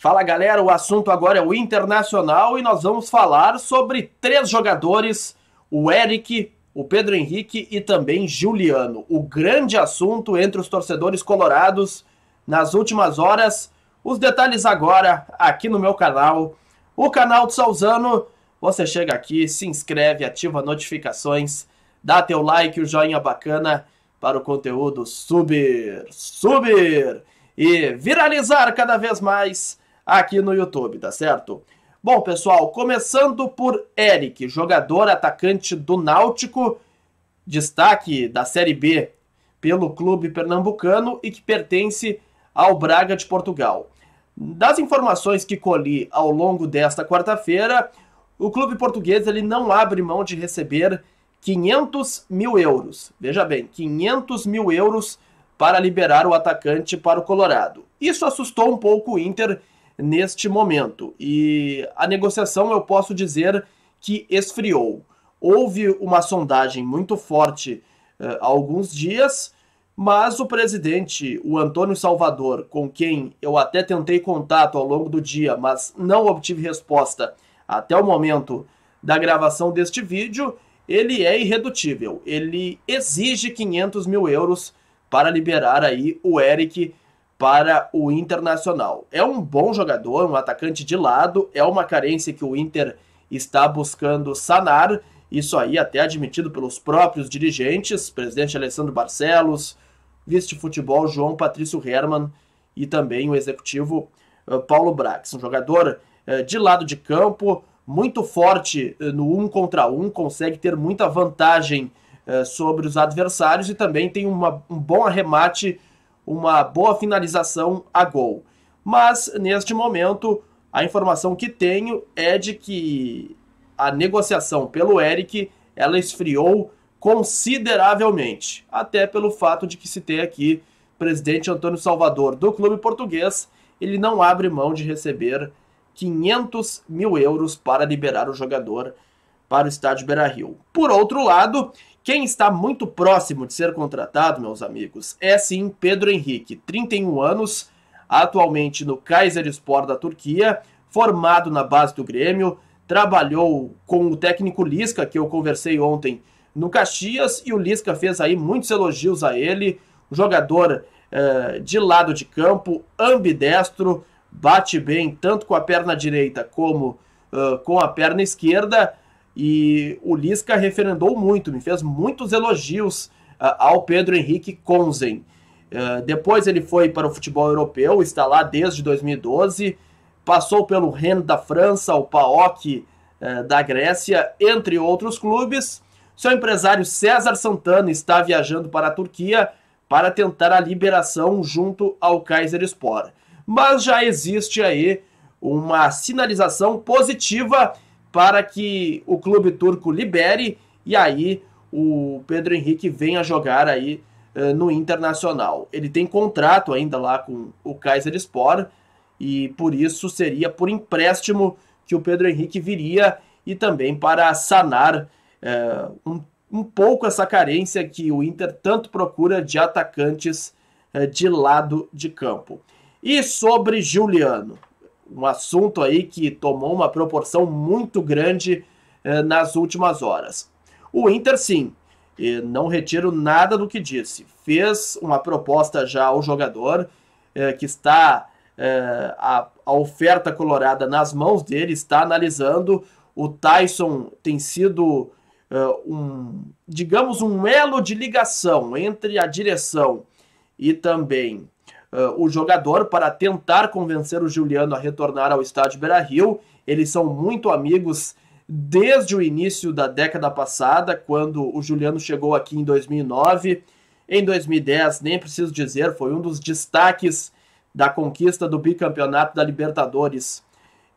Fala galera, o assunto agora é o internacional e nós vamos falar sobre três jogadores: o Eric, o Pedro Henrique e também Juliano. O grande assunto entre os torcedores colorados nas últimas horas. Os detalhes agora aqui no meu canal, o canal do Salzano. Você chega aqui, se inscreve, ativa notificações, dá teu like, o joinha bacana para o conteúdo subir, subir e viralizar cada vez mais aqui no YouTube, tá certo? Bom, pessoal, começando por Eric, jogador atacante do Náutico, destaque da Série B pelo clube pernambucano e que pertence ao Braga de Portugal. Das informações que colhi ao longo desta quarta-feira, o clube português ele não abre mão de receber 500 mil euros. Veja bem, 500 mil euros para liberar o atacante para o Colorado. Isso assustou um pouco o Inter, neste momento. E a negociação, eu posso dizer que esfriou. Houve uma sondagem muito forte uh, há alguns dias, mas o presidente, o Antônio Salvador, com quem eu até tentei contato ao longo do dia, mas não obtive resposta até o momento da gravação deste vídeo, ele é irredutível. Ele exige 500 mil euros para liberar aí o Eric para o Internacional. É um bom jogador, um atacante de lado, é uma carência que o Inter está buscando sanar. Isso aí até admitido pelos próprios dirigentes, presidente Alessandro Barcelos, vice-futebol João Patrício Herman e também o executivo eh, Paulo Brax. Um jogador eh, de lado de campo, muito forte eh, no um contra um, consegue ter muita vantagem sobre os adversários e também tem uma, um bom arremate uma boa finalização a gol. Mas neste momento, a informação que tenho é de que a negociação pelo Eric ela esfriou consideravelmente, até pelo fato de que se tem aqui presidente Antônio Salvador do clube português, ele não abre mão de receber 500 mil euros para liberar o jogador para o estádio Beira-Rio. Por outro lado, quem está muito próximo de ser contratado, meus amigos, é sim Pedro Henrique, 31 anos, atualmente no Kaiser Sport da Turquia, formado na base do Grêmio, trabalhou com o técnico Lisca, que eu conversei ontem no Caxias, e o Lisca fez aí muitos elogios a ele, jogador eh, de lado de campo, ambidestro, bate bem tanto com a perna direita como uh, com a perna esquerda, e o Lisca referendou muito, me fez muitos elogios uh, ao Pedro Henrique Konzen. Uh, depois ele foi para o futebol europeu, está lá desde 2012, passou pelo Rennes da França, o PAOK uh, da Grécia, entre outros clubes. Seu empresário César Santana está viajando para a Turquia para tentar a liberação junto ao Kaiser Sport. Mas já existe aí uma sinalização positiva para que o clube turco libere e aí o Pedro Henrique venha jogar aí eh, no Internacional. Ele tem contrato ainda lá com o Kaiserspor e por isso seria por empréstimo que o Pedro Henrique viria e também para sanar eh, um, um pouco essa carência que o Inter tanto procura de atacantes eh, de lado de campo. E sobre Juliano, um assunto aí que tomou uma proporção muito grande eh, nas últimas horas. O Inter, sim, não retiro nada do que disse, fez uma proposta já ao jogador eh, que está. Eh, a, a oferta colorada nas mãos dele, está analisando. O Tyson tem sido eh, um, digamos, um elo de ligação entre a direção e também uh, o jogador para tentar convencer o Juliano a retornar ao estádio Beira Rio. Eles são muito amigos desde o início da década passada, quando o Juliano chegou aqui em 2009. Em 2010, nem preciso dizer, foi um dos destaques da conquista do bicampeonato da Libertadores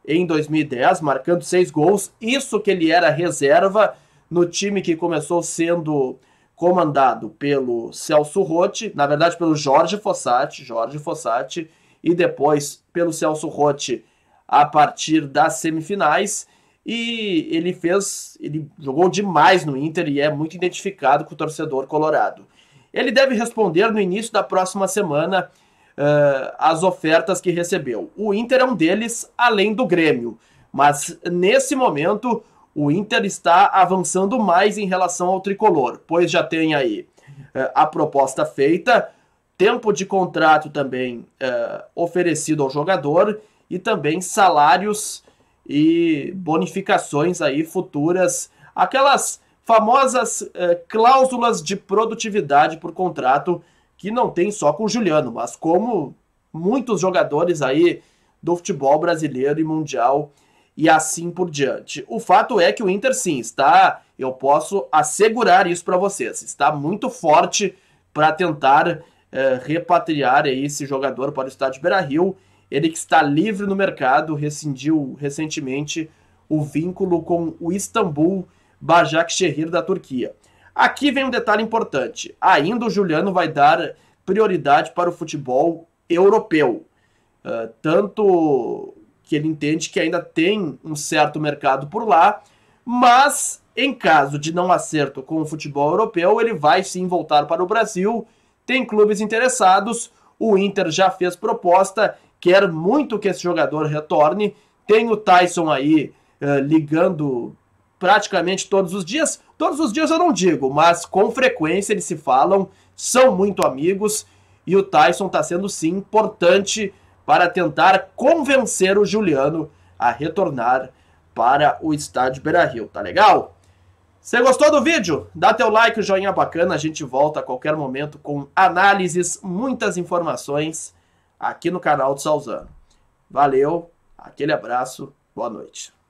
em 2010, marcando seis gols. Isso que ele era reserva no time que começou sendo comandado pelo Celso Rotti, na verdade pelo Jorge Fossati, Jorge Fossati, e depois pelo Celso Rotti a partir das semifinais. E ele fez, ele jogou demais no Inter e é muito identificado com o torcedor colorado. Ele deve responder no início da próxima semana uh, as ofertas que recebeu. O Inter é um deles, além do Grêmio. Mas nesse momento, o Inter está avançando mais em relação ao tricolor, pois já tem aí eh, a proposta feita, tempo de contrato também eh, oferecido ao jogador e também salários e bonificações aí futuras, aquelas famosas eh, cláusulas de produtividade por contrato que não tem só com o Juliano, mas como muitos jogadores aí do futebol brasileiro e mundial e assim por diante. O fato é que o Inter, sim, está, eu posso assegurar isso para vocês, está muito forte para tentar é, repatriar esse jogador para o estádio Beira Rio. Ele que está livre no mercado, rescindiu recentemente o vínculo com o Istambul Bajak Şehir da Turquia. Aqui vem um detalhe importante. Ainda o Juliano vai dar prioridade para o futebol europeu. Uh, tanto que ele entende que ainda tem um certo mercado por lá, mas em caso de não acerto com o futebol europeu, ele vai sim voltar para o Brasil. Tem clubes interessados, o Inter já fez proposta, quer muito que esse jogador retorne. Tem o Tyson aí eh, ligando praticamente todos os dias. Todos os dias eu não digo, mas com frequência eles se falam, são muito amigos e o Tyson está sendo sim importante para tentar convencer o Juliano a retornar para o estádio Beira-Rio, tá legal? Você gostou do vídeo? Dá teu like, o joinha bacana, a gente volta a qualquer momento com análises, muitas informações aqui no canal do Salzano. Valeu, aquele abraço, boa noite.